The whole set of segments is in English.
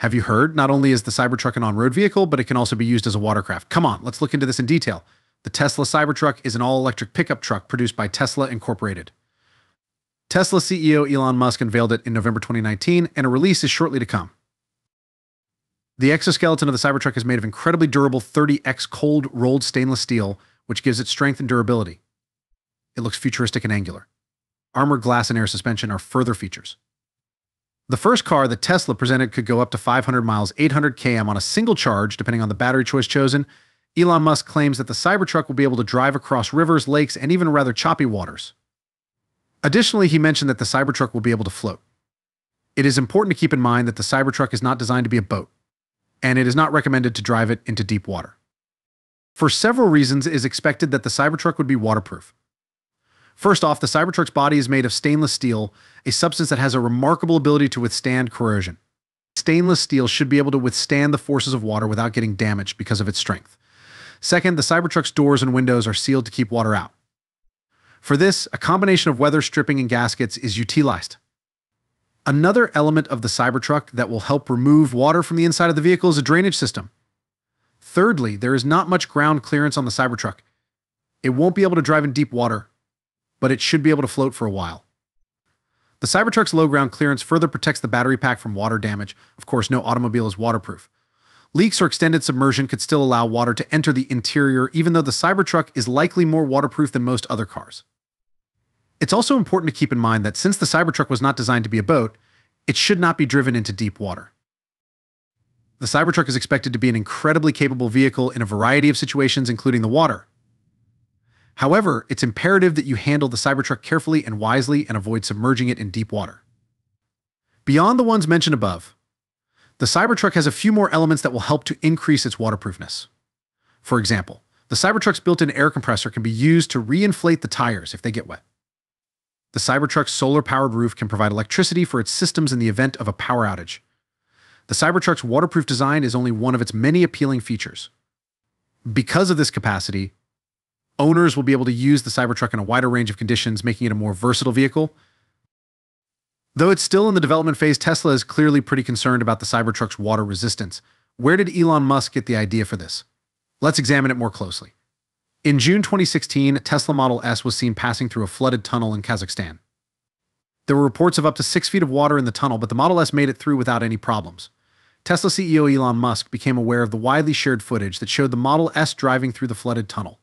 Have you heard? Not only is the Cybertruck an on road vehicle, but it can also be used as a watercraft. Come on, let's look into this in detail. The Tesla Cybertruck is an all electric pickup truck produced by Tesla Incorporated. Tesla CEO Elon Musk unveiled it in November 2019, and a release is shortly to come. The exoskeleton of the Cybertruck is made of incredibly durable 30x cold rolled stainless steel, which gives it strength and durability. It looks futuristic and angular. Armored glass and air suspension are further features. The first car that Tesla presented could go up to 500 miles, 800 km on a single charge, depending on the battery choice chosen. Elon Musk claims that the Cybertruck will be able to drive across rivers, lakes, and even rather choppy waters. Additionally, he mentioned that the Cybertruck will be able to float. It is important to keep in mind that the Cybertruck is not designed to be a boat, and it is not recommended to drive it into deep water. For several reasons, it is expected that the Cybertruck would be waterproof. First off, the Cybertruck's body is made of stainless steel, a substance that has a remarkable ability to withstand corrosion. Stainless steel should be able to withstand the forces of water without getting damaged because of its strength. Second, the Cybertruck's doors and windows are sealed to keep water out. For this, a combination of weather stripping and gaskets is utilized. Another element of the Cybertruck that will help remove water from the inside of the vehicle is a drainage system. Thirdly, there is not much ground clearance on the Cybertruck. It won't be able to drive in deep water, but it should be able to float for a while. The Cybertruck's low ground clearance further protects the battery pack from water damage. Of course, no automobile is waterproof. Leaks or extended submersion could still allow water to enter the interior, even though the Cybertruck is likely more waterproof than most other cars. It's also important to keep in mind that since the Cybertruck was not designed to be a boat, it should not be driven into deep water. The Cybertruck is expected to be an incredibly capable vehicle in a variety of situations, including the water. However, it's imperative that you handle the Cybertruck carefully and wisely and avoid submerging it in deep water. Beyond the ones mentioned above, the Cybertruck has a few more elements that will help to increase its waterproofness. For example, the Cybertruck's built-in air compressor can be used to reinflate the tires if they get wet. The Cybertruck's solar-powered roof can provide electricity for its systems in the event of a power outage. The Cybertruck's waterproof design is only one of its many appealing features. Because of this capacity, owners will be able to use the Cybertruck in a wider range of conditions, making it a more versatile vehicle. Though it's still in the development phase, Tesla is clearly pretty concerned about the Cybertruck's water resistance. Where did Elon Musk get the idea for this? Let's examine it more closely. In June 2016, Tesla Model S was seen passing through a flooded tunnel in Kazakhstan. There were reports of up to six feet of water in the tunnel, but the Model S made it through without any problems. Tesla CEO Elon Musk became aware of the widely shared footage that showed the Model S driving through the flooded tunnel.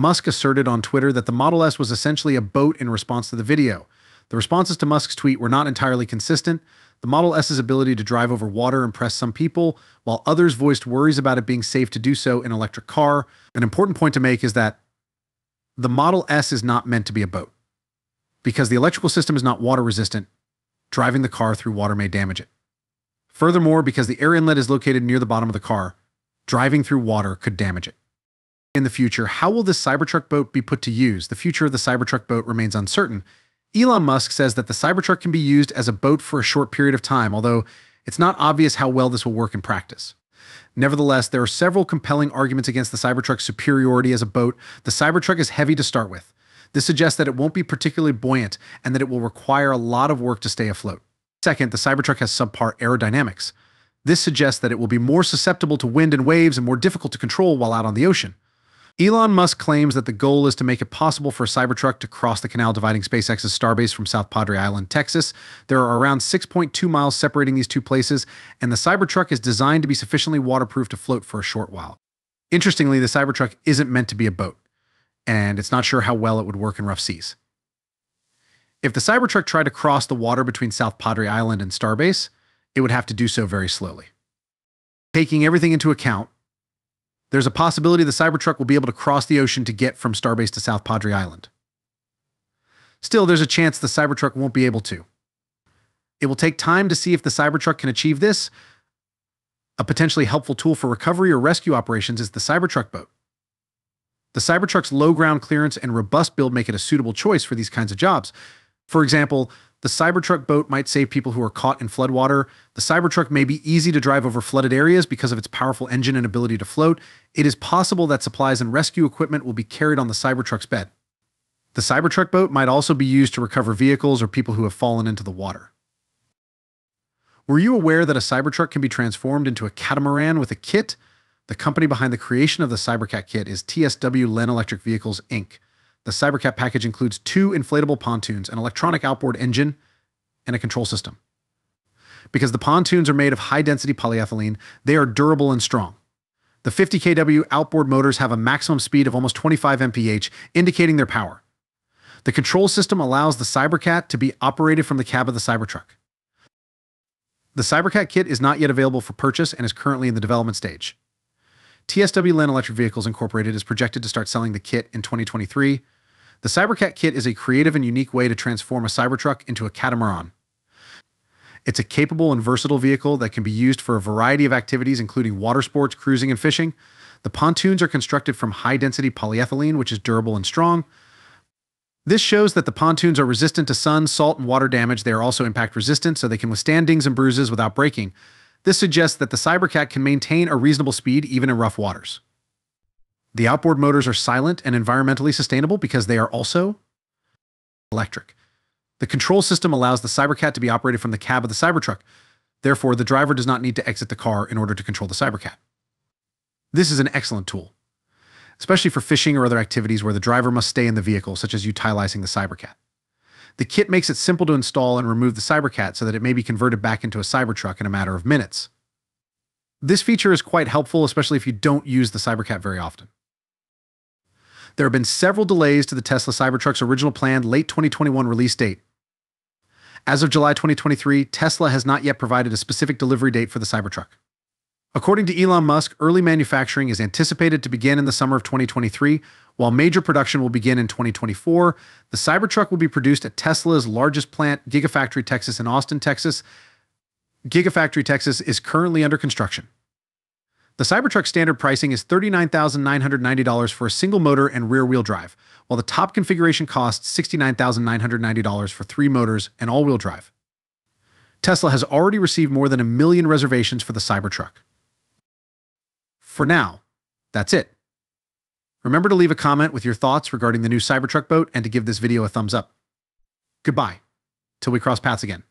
Musk asserted on Twitter that the Model S was essentially a boat in response to the video. The responses to Musk's tweet were not entirely consistent. The Model S's ability to drive over water impressed some people, while others voiced worries about it being safe to do so in an electric car. An important point to make is that the Model S is not meant to be a boat. Because the electrical system is not water resistant, driving the car through water may damage it. Furthermore, because the air inlet is located near the bottom of the car, driving through water could damage it in the future, how will this Cybertruck boat be put to use? The future of the Cybertruck boat remains uncertain. Elon Musk says that the Cybertruck can be used as a boat for a short period of time, although it's not obvious how well this will work in practice. Nevertheless, there are several compelling arguments against the Cybertruck's superiority as a boat. The Cybertruck is heavy to start with. This suggests that it won't be particularly buoyant and that it will require a lot of work to stay afloat. Second, the Cybertruck has subpar aerodynamics. This suggests that it will be more susceptible to wind and waves and more difficult to control while out on the ocean. Elon Musk claims that the goal is to make it possible for Cybertruck to cross the canal dividing SpaceX's starbase from South Padre Island, Texas. There are around 6.2 miles separating these two places, and the Cybertruck is designed to be sufficiently waterproof to float for a short while. Interestingly, the Cybertruck isn't meant to be a boat, and it's not sure how well it would work in rough seas. If the Cybertruck tried to cross the water between South Padre Island and Starbase, it would have to do so very slowly. Taking everything into account, there's a possibility the Cybertruck will be able to cross the ocean to get from Starbase to South Padre Island. Still, there's a chance the Cybertruck won't be able to. It will take time to see if the Cybertruck can achieve this. A potentially helpful tool for recovery or rescue operations is the Cybertruck boat. The Cybertruck's low ground clearance and robust build make it a suitable choice for these kinds of jobs. For example, the Cybertruck boat might save people who are caught in floodwater. The Cybertruck may be easy to drive over flooded areas because of its powerful engine and ability to float. It is possible that supplies and rescue equipment will be carried on the Cybertruck's bed. The Cybertruck boat might also be used to recover vehicles or people who have fallen into the water. Were you aware that a Cybertruck can be transformed into a catamaran with a kit? The company behind the creation of the Cybercat kit is TSW Len Electric Vehicles, Inc., the Cybercat package includes two inflatable pontoons, an electronic outboard engine, and a control system. Because the pontoons are made of high-density polyethylene, they are durable and strong. The 50 kW outboard motors have a maximum speed of almost 25 mph, indicating their power. The control system allows the Cybercat to be operated from the cab of the Cybertruck. The Cybercat kit is not yet available for purchase and is currently in the development stage. TSW Land Electric Vehicles Incorporated is projected to start selling the kit in 2023. The Cybercat kit is a creative and unique way to transform a Cybertruck into a catamaran. It's a capable and versatile vehicle that can be used for a variety of activities, including water sports, cruising, and fishing. The pontoons are constructed from high density polyethylene, which is durable and strong. This shows that the pontoons are resistant to sun, salt, and water damage. They are also impact resistant, so they can withstand dings and bruises without breaking. This suggests that the Cybercat can maintain a reasonable speed even in rough waters. The outboard motors are silent and environmentally sustainable because they are also electric. The control system allows the Cybercat to be operated from the cab of the Cybertruck. Therefore, the driver does not need to exit the car in order to control the Cybercat. This is an excellent tool, especially for fishing or other activities where the driver must stay in the vehicle, such as utilizing the Cybercat. The kit makes it simple to install and remove the CyberCat so that it may be converted back into a Cybertruck in a matter of minutes. This feature is quite helpful, especially if you don't use the CyberCat very often. There have been several delays to the Tesla Cybertruck's original planned late 2021 release date. As of July 2023, Tesla has not yet provided a specific delivery date for the Cybertruck. According to Elon Musk, early manufacturing is anticipated to begin in the summer of 2023, while major production will begin in 2024. The Cybertruck will be produced at Tesla's largest plant, Gigafactory Texas in Austin, Texas. Gigafactory Texas is currently under construction. The Cybertruck standard pricing is $39,990 for a single motor and rear-wheel drive, while the top configuration costs $69,990 for three motors and all-wheel drive. Tesla has already received more than a million reservations for the Cybertruck. For now, that's it. Remember to leave a comment with your thoughts regarding the new Cybertruck boat and to give this video a thumbs up. Goodbye, till we cross paths again.